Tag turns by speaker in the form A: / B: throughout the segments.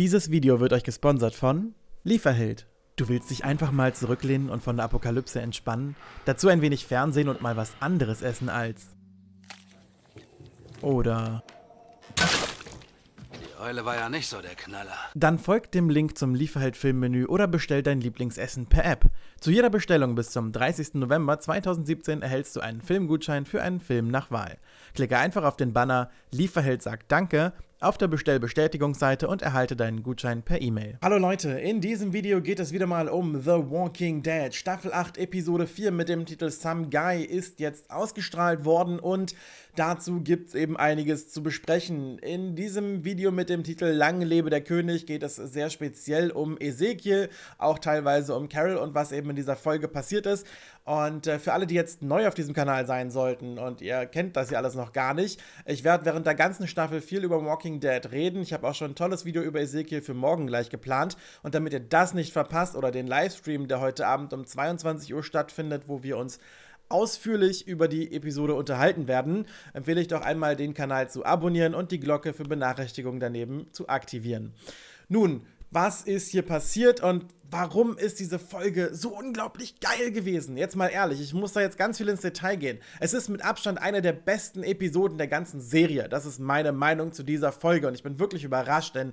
A: Dieses Video wird euch gesponsert von Lieferheld. Du willst dich einfach mal zurücklehnen und von der Apokalypse entspannen? Dazu ein wenig Fernsehen und mal was anderes essen als... Oder... Die Eule war ja nicht so der Knaller. Dann folgt dem Link zum Lieferheld-Filmmenü oder bestellt dein Lieblingsessen per App. Zu jeder Bestellung bis zum 30. November 2017 erhältst du einen Filmgutschein für einen Film nach Wahl. Klicke einfach auf den Banner Lieferheld sagt Danke auf der Bestellbestätigungsseite und erhalte deinen Gutschein per E-Mail. Hallo Leute, in diesem Video geht es wieder mal um The Walking Dead. Staffel 8, Episode 4 mit dem Titel Some Guy ist jetzt ausgestrahlt worden und dazu gibt es eben einiges zu besprechen. In diesem Video mit dem Titel Lang lebe der König geht es sehr speziell um Ezekiel, auch teilweise um Carol und was eben in dieser Folge passiert ist. Und äh, für alle, die jetzt neu auf diesem Kanal sein sollten und ihr kennt das ja alles noch gar nicht, ich werde während der ganzen Staffel viel über Walking Dead reden. Ich habe auch schon ein tolles Video über Ezekiel für morgen gleich geplant. Und damit ihr das nicht verpasst oder den Livestream, der heute Abend um 22 Uhr stattfindet, wo wir uns ausführlich über die Episode unterhalten werden, empfehle ich doch einmal den Kanal zu abonnieren und die Glocke für Benachrichtigungen daneben zu aktivieren. Nun, was ist hier passiert und warum ist diese Folge so unglaublich geil gewesen? Jetzt mal ehrlich, ich muss da jetzt ganz viel ins Detail gehen. Es ist mit Abstand eine der besten Episoden der ganzen Serie. Das ist meine Meinung zu dieser Folge und ich bin wirklich überrascht, denn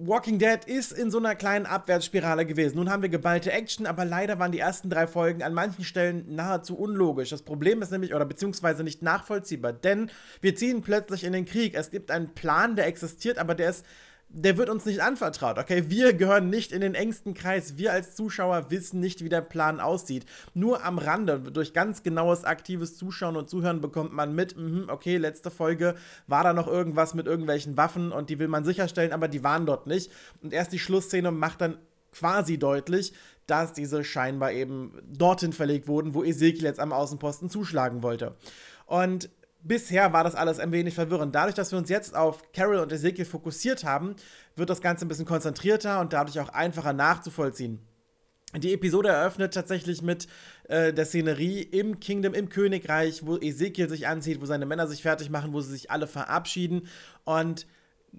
A: Walking Dead ist in so einer kleinen Abwärtsspirale gewesen. Nun haben wir geballte Action, aber leider waren die ersten drei Folgen an manchen Stellen nahezu unlogisch. Das Problem ist nämlich, oder beziehungsweise nicht nachvollziehbar, denn wir ziehen plötzlich in den Krieg. Es gibt einen Plan, der existiert, aber der ist der wird uns nicht anvertraut, okay? Wir gehören nicht in den engsten Kreis. Wir als Zuschauer wissen nicht, wie der Plan aussieht. Nur am Rande, durch ganz genaues aktives Zuschauen und Zuhören bekommt man mit, mh, okay, letzte Folge war da noch irgendwas mit irgendwelchen Waffen und die will man sicherstellen, aber die waren dort nicht. Und erst die Schlussszene macht dann quasi deutlich, dass diese scheinbar eben dorthin verlegt wurden, wo Ezekiel jetzt am Außenposten zuschlagen wollte. Und Bisher war das alles ein wenig verwirrend. Dadurch, dass wir uns jetzt auf Carol und Ezekiel fokussiert haben, wird das Ganze ein bisschen konzentrierter und dadurch auch einfacher nachzuvollziehen. Die Episode eröffnet tatsächlich mit äh, der Szenerie im Kingdom, im Königreich, wo Ezekiel sich anzieht, wo seine Männer sich fertig machen, wo sie sich alle verabschieden. Und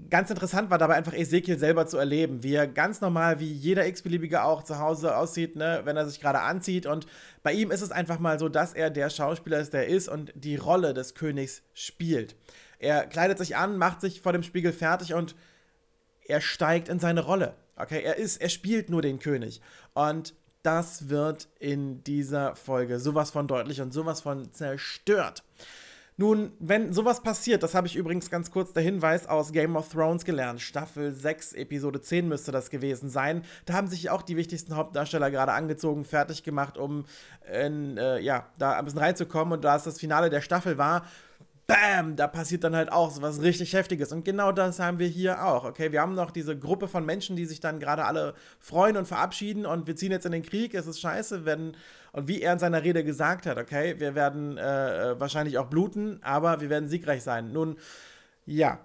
A: ganz interessant war dabei einfach Ezekiel selber zu erleben, wie er ganz normal, wie jeder x-beliebige auch zu Hause aussieht, ne, wenn er sich gerade anzieht. Und bei ihm ist es einfach mal so, dass er der Schauspieler ist, der ist und die Rolle des Königs spielt. Er kleidet sich an, macht sich vor dem Spiegel fertig und er steigt in seine Rolle. Okay, er ist, er spielt nur den König. Und das wird in dieser Folge sowas von deutlich und sowas von zerstört. Nun, wenn sowas passiert, das habe ich übrigens ganz kurz der Hinweis aus Game of Thrones gelernt. Staffel 6, Episode 10 müsste das gewesen sein. Da haben sich auch die wichtigsten Hauptdarsteller gerade angezogen, fertig gemacht, um in, äh, ja, da ein bisschen reinzukommen. Und da es das Finale der Staffel war, bam, da passiert dann halt auch so was richtig Heftiges. Und genau das haben wir hier auch, okay? Wir haben noch diese Gruppe von Menschen, die sich dann gerade alle freuen und verabschieden und wir ziehen jetzt in den Krieg, es ist scheiße, wenn, und wie er in seiner Rede gesagt hat, okay, wir werden äh, wahrscheinlich auch bluten, aber wir werden siegreich sein. Nun, ja.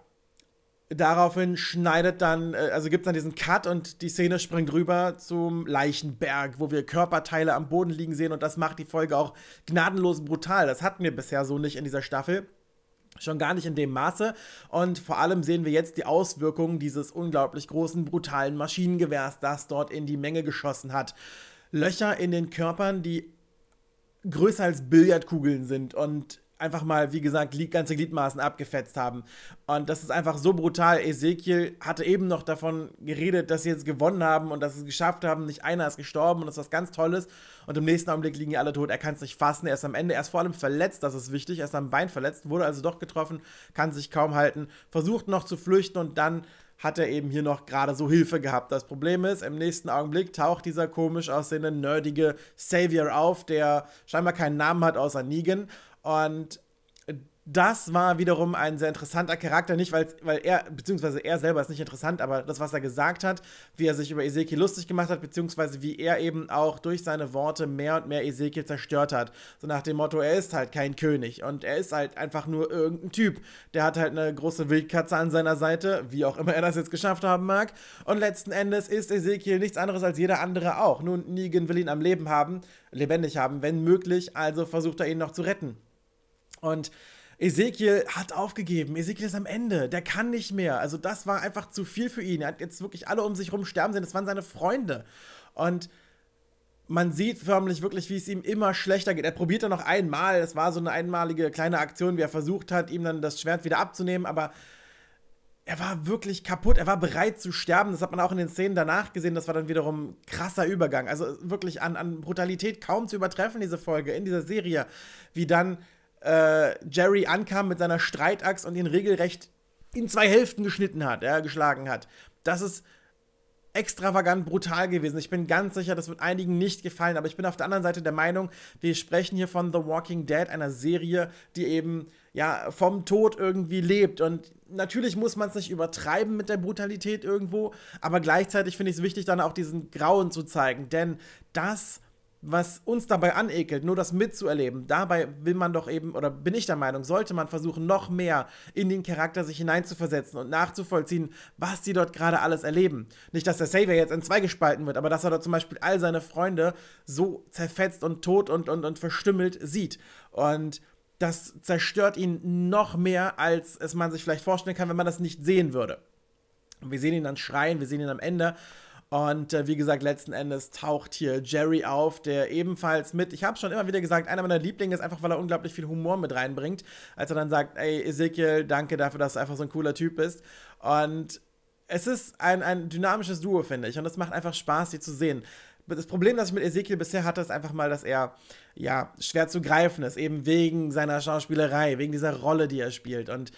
A: Daraufhin schneidet dann, äh, also gibt es dann diesen Cut und die Szene springt rüber zum Leichenberg, wo wir Körperteile am Boden liegen sehen und das macht die Folge auch gnadenlos brutal. Das hatten wir bisher so nicht in dieser Staffel. Schon gar nicht in dem Maße. Und vor allem sehen wir jetzt die Auswirkungen dieses unglaublich großen, brutalen Maschinengewehrs, das dort in die Menge geschossen hat. Löcher in den Körpern, die größer als Billardkugeln sind und einfach mal, wie gesagt, ganze Gliedmaßen abgefetzt haben. Und das ist einfach so brutal. Ezekiel hatte eben noch davon geredet, dass sie jetzt gewonnen haben und dass sie es geschafft haben. Nicht einer ist gestorben und das ist was ganz Tolles. Und im nächsten Augenblick liegen die alle tot. Er kann es nicht fassen. Er ist am Ende, er ist vor allem verletzt, das ist wichtig. Er ist am Bein verletzt, wurde also doch getroffen, kann sich kaum halten, versucht noch zu flüchten und dann hat er eben hier noch gerade so Hilfe gehabt. Das Problem ist, im nächsten Augenblick taucht dieser komisch aussehende, nerdige Savior auf, der scheinbar keinen Namen hat außer Negan. Und das war wiederum ein sehr interessanter Charakter, nicht weil, weil er, beziehungsweise er selber ist nicht interessant, aber das, was er gesagt hat, wie er sich über Ezekiel lustig gemacht hat, beziehungsweise wie er eben auch durch seine Worte mehr und mehr Ezekiel zerstört hat. So nach dem Motto, er ist halt kein König und er ist halt einfach nur irgendein Typ. Der hat halt eine große Wildkatze an seiner Seite, wie auch immer er das jetzt geschafft haben mag. Und letzten Endes ist Ezekiel nichts anderes als jeder andere auch. Nun, Negan will ihn am Leben haben, lebendig haben, wenn möglich, also versucht er ihn noch zu retten. Und Ezekiel hat aufgegeben. Ezekiel ist am Ende. Der kann nicht mehr. Also, das war einfach zu viel für ihn. Er hat jetzt wirklich alle um sich herum sterben sehen. Das waren seine Freunde. Und man sieht förmlich wirklich, wie es ihm immer schlechter geht. Er probiert dann noch einmal. Es war so eine einmalige kleine Aktion, wie er versucht hat, ihm dann das Schwert wieder abzunehmen. Aber er war wirklich kaputt. Er war bereit zu sterben. Das hat man auch in den Szenen danach gesehen. Das war dann wiederum krasser Übergang. Also wirklich an, an Brutalität kaum zu übertreffen, diese Folge in dieser Serie. Wie dann äh, Jerry ankam mit seiner Streitaxt und ihn regelrecht in zwei Hälften geschnitten hat, ja, geschlagen hat. Das ist extravagant brutal gewesen. Ich bin ganz sicher, das wird einigen nicht gefallen, aber ich bin auf der anderen Seite der Meinung, wir sprechen hier von The Walking Dead, einer Serie, die eben ja vom Tod irgendwie lebt und natürlich muss man es nicht übertreiben mit der Brutalität irgendwo, aber gleichzeitig finde ich es wichtig, dann auch diesen Grauen zu zeigen, denn das was uns dabei anekelt, nur das mitzuerleben. Dabei will man doch eben, oder bin ich der Meinung, sollte man versuchen, noch mehr in den Charakter sich hineinzuversetzen und nachzuvollziehen, was die dort gerade alles erleben. Nicht, dass der Savior jetzt in zwei gespalten wird, aber dass er dort zum Beispiel all seine Freunde so zerfetzt und tot und, und, und verstümmelt sieht. Und das zerstört ihn noch mehr, als es man sich vielleicht vorstellen kann, wenn man das nicht sehen würde. Wir sehen ihn dann schreien, wir sehen ihn am Ende. Und äh, wie gesagt, letzten Endes taucht hier Jerry auf, der ebenfalls mit, ich habe schon immer wieder gesagt, einer meiner Lieblinge ist einfach, weil er unglaublich viel Humor mit reinbringt. Als er dann sagt, ey, Ezekiel, danke dafür, dass du einfach so ein cooler Typ bist. Und es ist ein, ein dynamisches Duo, finde ich. Und es macht einfach Spaß, sie zu sehen. Das Problem, das ich mit Ezekiel bisher hatte, ist einfach mal, dass er ja schwer zu greifen ist, eben wegen seiner Schauspielerei, wegen dieser Rolle, die er spielt. Und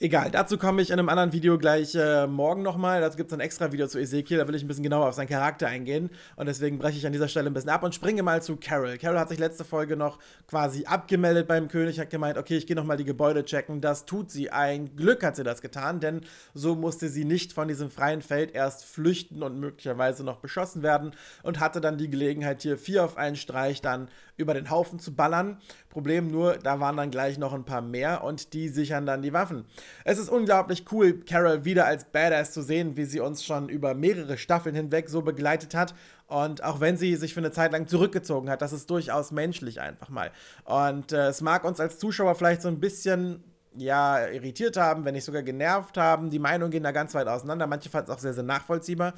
A: Egal, dazu komme ich in einem anderen Video gleich äh, morgen nochmal. Dazu gibt es ein extra Video zu Ezekiel, da will ich ein bisschen genauer auf seinen Charakter eingehen. Und deswegen breche ich an dieser Stelle ein bisschen ab und springe mal zu Carol. Carol hat sich letzte Folge noch quasi abgemeldet beim König, hat gemeint, okay, ich gehe nochmal die Gebäude checken. Das tut sie. Ein Glück hat sie das getan, denn so musste sie nicht von diesem freien Feld erst flüchten und möglicherweise noch beschossen werden und hatte dann die Gelegenheit, hier vier auf einen Streich dann über den Haufen zu ballern. Problem nur, da waren dann gleich noch ein paar mehr und die sichern dann die Waffen. Es ist unglaublich cool, Carol wieder als Badass zu sehen, wie sie uns schon über mehrere Staffeln hinweg so begleitet hat. Und auch wenn sie sich für eine Zeit lang zurückgezogen hat, das ist durchaus menschlich einfach mal. Und äh, es mag uns als Zuschauer vielleicht so ein bisschen ja, irritiert haben, wenn nicht sogar genervt haben. Die Meinungen gehen da ganz weit auseinander. Manche fanden es auch sehr, sehr nachvollziehbar.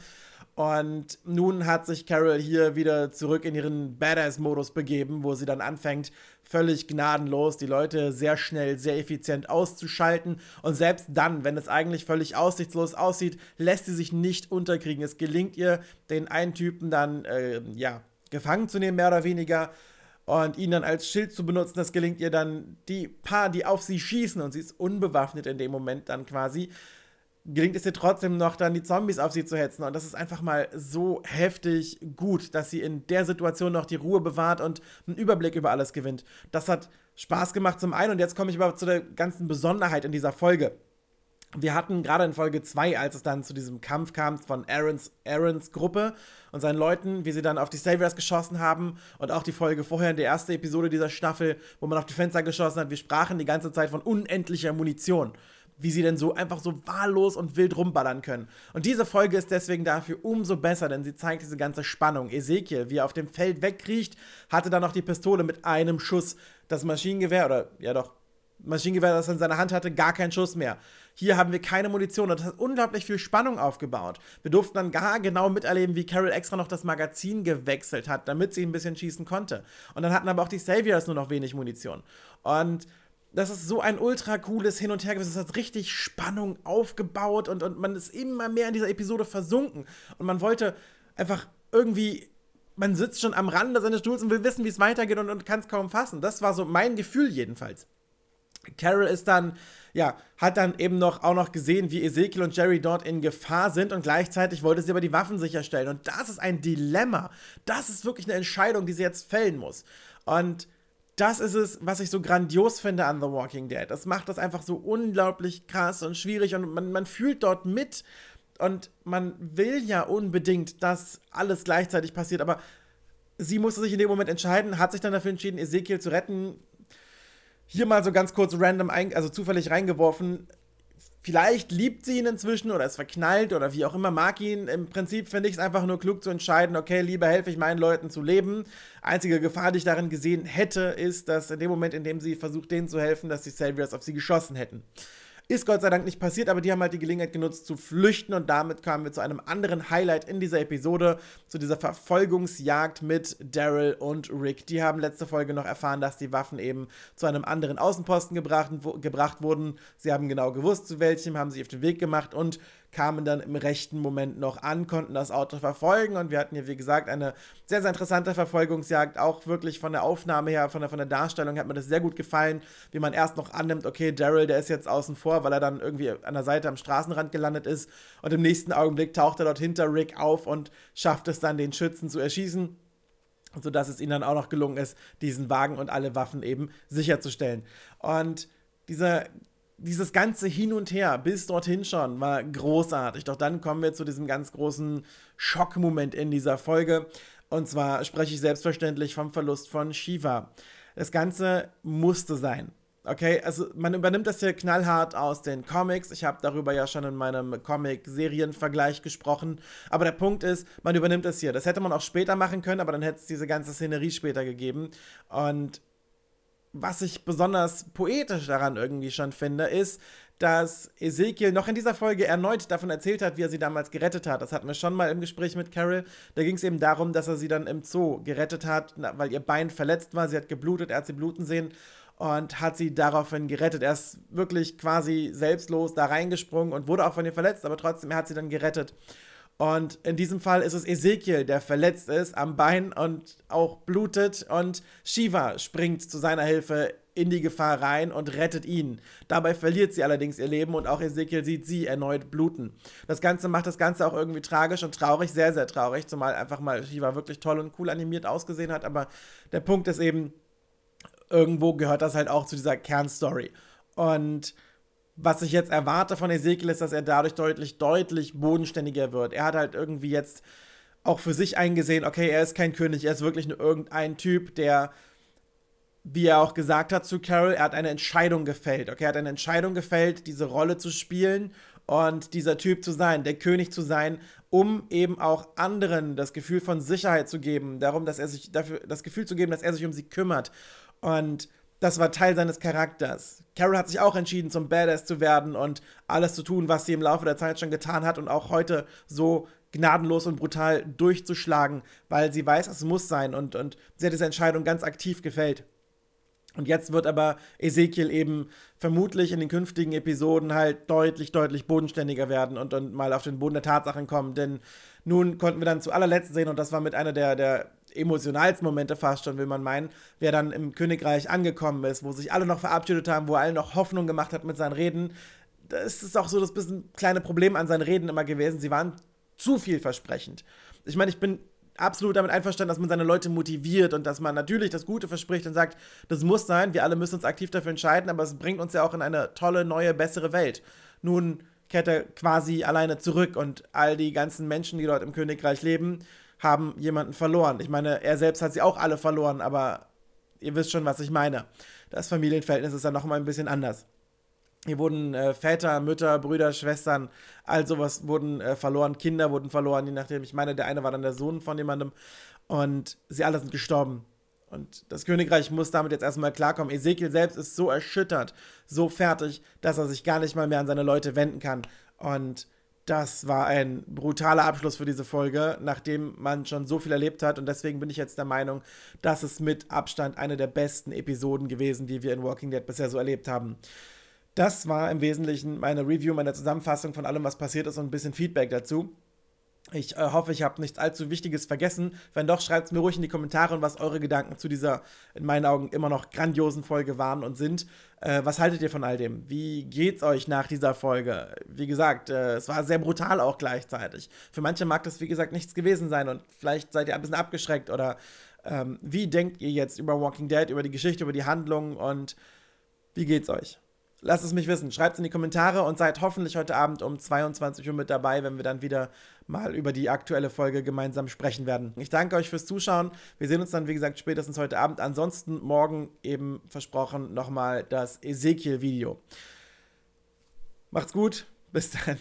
A: Und nun hat sich Carol hier wieder zurück in ihren Badass-Modus begeben, wo sie dann anfängt, völlig gnadenlos, die Leute sehr schnell, sehr effizient auszuschalten. Und selbst dann, wenn es eigentlich völlig aussichtslos aussieht, lässt sie sich nicht unterkriegen. Es gelingt ihr, den einen Typen dann, äh, ja, gefangen zu nehmen, mehr oder weniger. Und ihn dann als Schild zu benutzen, das gelingt ihr dann die paar, die auf sie schießen. Und sie ist unbewaffnet in dem Moment dann quasi gelingt es ihr trotzdem noch, dann die Zombies auf sie zu hetzen. Und das ist einfach mal so heftig gut, dass sie in der Situation noch die Ruhe bewahrt und einen Überblick über alles gewinnt. Das hat Spaß gemacht zum einen. Und jetzt komme ich aber zu der ganzen Besonderheit in dieser Folge. Wir hatten gerade in Folge 2, als es dann zu diesem Kampf kam von Aarons, Aarons Gruppe und seinen Leuten, wie sie dann auf die Saviors geschossen haben und auch die Folge vorher, in der ersten Episode dieser Staffel, wo man auf die Fenster geschossen hat. Wir sprachen die ganze Zeit von unendlicher Munition wie sie denn so einfach so wahllos und wild rumballern können. Und diese Folge ist deswegen dafür umso besser, denn sie zeigt diese ganze Spannung. Ezekiel, wie er auf dem Feld wegkriecht, hatte dann noch die Pistole mit einem Schuss. Das Maschinengewehr, oder ja doch, Maschinengewehr, das er in seiner Hand hatte, gar keinen Schuss mehr. Hier haben wir keine Munition und das hat unglaublich viel Spannung aufgebaut. Wir durften dann gar genau miterleben, wie Carol extra noch das Magazin gewechselt hat, damit sie ein bisschen schießen konnte. Und dann hatten aber auch die Saviors nur noch wenig Munition. Und das ist so ein ultra cooles Hin und Her gewesen. Es hat richtig Spannung aufgebaut und, und man ist immer mehr in dieser Episode versunken. Und man wollte einfach irgendwie, man sitzt schon am Rande seines Stuhls und will wissen, wie es weitergeht und, und kann es kaum fassen. Das war so mein Gefühl jedenfalls. Carol ist dann, ja, hat dann eben noch auch noch gesehen, wie Ezekiel und Jerry dort in Gefahr sind und gleichzeitig wollte sie aber die Waffen sicherstellen. Und das ist ein Dilemma. Das ist wirklich eine Entscheidung, die sie jetzt fällen muss. Und das ist es, was ich so grandios finde an The Walking Dead. Es macht das einfach so unglaublich krass und schwierig und man, man fühlt dort mit und man will ja unbedingt, dass alles gleichzeitig passiert, aber sie musste sich in dem Moment entscheiden, hat sich dann dafür entschieden, Ezekiel zu retten. Hier mal so ganz kurz random, also zufällig reingeworfen vielleicht liebt sie ihn inzwischen oder ist verknallt oder wie auch immer, mag ihn. Im Prinzip finde ich es einfach nur klug zu entscheiden, okay, lieber helfe ich meinen Leuten zu leben. Einzige Gefahr, die ich darin gesehen hätte, ist, dass in dem Moment, in dem sie versucht, denen zu helfen, dass die Saviors auf sie geschossen hätten. Ist Gott sei Dank nicht passiert, aber die haben halt die Gelegenheit genutzt zu flüchten und damit kamen wir zu einem anderen Highlight in dieser Episode, zu dieser Verfolgungsjagd mit Daryl und Rick. Die haben letzte Folge noch erfahren, dass die Waffen eben zu einem anderen Außenposten gebracht, gebracht wurden. Sie haben genau gewusst, zu welchem, haben sich auf den Weg gemacht und kamen dann im rechten Moment noch an, konnten das Auto verfolgen und wir hatten hier, wie gesagt, eine sehr, sehr interessante Verfolgungsjagd. Auch wirklich von der Aufnahme her, von der, von der Darstellung hat mir das sehr gut gefallen, wie man erst noch annimmt, okay, Daryl, der ist jetzt außen vor, weil er dann irgendwie an der Seite am Straßenrand gelandet ist und im nächsten Augenblick taucht er dort hinter Rick auf und schafft es dann, den Schützen zu erschießen sodass es ihnen dann auch noch gelungen ist, diesen Wagen und alle Waffen eben sicherzustellen. Und diese dieses ganze Hin und Her bis dorthin schon war großartig. Doch dann kommen wir zu diesem ganz großen Schockmoment in dieser Folge. Und zwar spreche ich selbstverständlich vom Verlust von Shiva. Das Ganze musste sein. Okay, also man übernimmt das hier knallhart aus den Comics. Ich habe darüber ja schon in meinem Comic-Serienvergleich gesprochen. Aber der Punkt ist, man übernimmt das hier. Das hätte man auch später machen können, aber dann hätte es diese ganze Szenerie später gegeben. Und was ich besonders poetisch daran irgendwie schon finde, ist, dass Ezekiel noch in dieser Folge erneut davon erzählt hat, wie er sie damals gerettet hat. Das hatten wir schon mal im Gespräch mit Carol. Da ging es eben darum, dass er sie dann im Zoo gerettet hat, weil ihr Bein verletzt war. Sie hat geblutet, er hat sie bluten sehen und hat sie daraufhin gerettet. Er ist wirklich quasi selbstlos da reingesprungen und wurde auch von ihr verletzt, aber trotzdem, er hat sie dann gerettet. Und in diesem Fall ist es Ezekiel, der verletzt ist am Bein und auch blutet. Und Shiva springt zu seiner Hilfe in die Gefahr rein und rettet ihn. Dabei verliert sie allerdings ihr Leben und auch Ezekiel sieht sie erneut bluten. Das Ganze macht das Ganze auch irgendwie tragisch und traurig, sehr, sehr traurig, zumal einfach mal Shiva wirklich toll und cool animiert ausgesehen hat. Aber der Punkt ist eben, irgendwo gehört das halt auch zu dieser Kernstory. Und was ich jetzt erwarte von Ezekiel ist, dass er dadurch deutlich, deutlich bodenständiger wird. Er hat halt irgendwie jetzt auch für sich eingesehen, okay, er ist kein König, er ist wirklich nur irgendein Typ, der, wie er auch gesagt hat zu Carol, er hat eine Entscheidung gefällt. Okay, er hat eine Entscheidung gefällt, diese Rolle zu spielen und dieser Typ zu sein, der König zu sein, um eben auch anderen das Gefühl von Sicherheit zu geben, darum, dass er sich dafür das Gefühl zu geben, dass er sich um sie kümmert. Und das war Teil seines Charakters. Carol hat sich auch entschieden, zum Badass zu werden und alles zu tun, was sie im Laufe der Zeit schon getan hat und auch heute so gnadenlos und brutal durchzuschlagen, weil sie weiß, es muss sein und, und sie hat diese Entscheidung ganz aktiv gefällt. Und jetzt wird aber Ezekiel eben vermutlich in den künftigen Episoden halt deutlich, deutlich bodenständiger werden und, und mal auf den Boden der Tatsachen kommen. Denn nun konnten wir dann zu allerletzt sehen, und das war mit einer der, der emotionalsten Momente fast schon, will man meinen, wer dann im Königreich angekommen ist, wo sich alle noch verabschiedet haben, wo er allen noch Hoffnung gemacht hat mit seinen Reden. Das ist auch so das bisschen kleine Problem an seinen Reden immer gewesen. Sie waren zu vielversprechend. Ich meine, ich bin absolut damit einverstanden, dass man seine Leute motiviert und dass man natürlich das Gute verspricht und sagt, das muss sein, wir alle müssen uns aktiv dafür entscheiden, aber es bringt uns ja auch in eine tolle, neue, bessere Welt. Nun kehrt er quasi alleine zurück und all die ganzen Menschen, die dort im Königreich leben, haben jemanden verloren. Ich meine, er selbst hat sie auch alle verloren, aber ihr wisst schon, was ich meine. Das Familienverhältnis ist dann nochmal ein bisschen anders. Hier wurden äh, Väter, Mütter, Brüder, Schwestern, all sowas wurden äh, verloren, Kinder wurden verloren, je nachdem. Ich meine, der eine war dann der Sohn von jemandem und sie alle sind gestorben. Und das Königreich muss damit jetzt erstmal klarkommen. Ezekiel selbst ist so erschüttert, so fertig, dass er sich gar nicht mal mehr an seine Leute wenden kann. Und das war ein brutaler Abschluss für diese Folge, nachdem man schon so viel erlebt hat. Und deswegen bin ich jetzt der Meinung, dass es mit Abstand eine der besten Episoden gewesen, die wir in Walking Dead bisher so erlebt haben. Das war im Wesentlichen meine Review, meine Zusammenfassung von allem, was passiert ist und ein bisschen Feedback dazu. Ich äh, hoffe, ich habe nichts allzu Wichtiges vergessen. Wenn doch, schreibt es mir ruhig in die Kommentare was eure Gedanken zu dieser in meinen Augen immer noch grandiosen Folge waren und sind. Äh, was haltet ihr von all dem? Wie geht's euch nach dieser Folge? Wie gesagt, äh, es war sehr brutal auch gleichzeitig. Für manche mag das, wie gesagt, nichts gewesen sein und vielleicht seid ihr ein bisschen abgeschreckt oder ähm, wie denkt ihr jetzt über Walking Dead, über die Geschichte, über die Handlung und wie geht's euch? Lasst es mich wissen. Schreibt es in die Kommentare und seid hoffentlich heute Abend um 22 Uhr mit dabei, wenn wir dann wieder mal über die aktuelle Folge gemeinsam sprechen werden. Ich danke euch fürs Zuschauen. Wir sehen uns dann, wie gesagt, spätestens heute Abend. Ansonsten morgen eben versprochen nochmal das Ezekiel-Video. Macht's gut. Bis dann.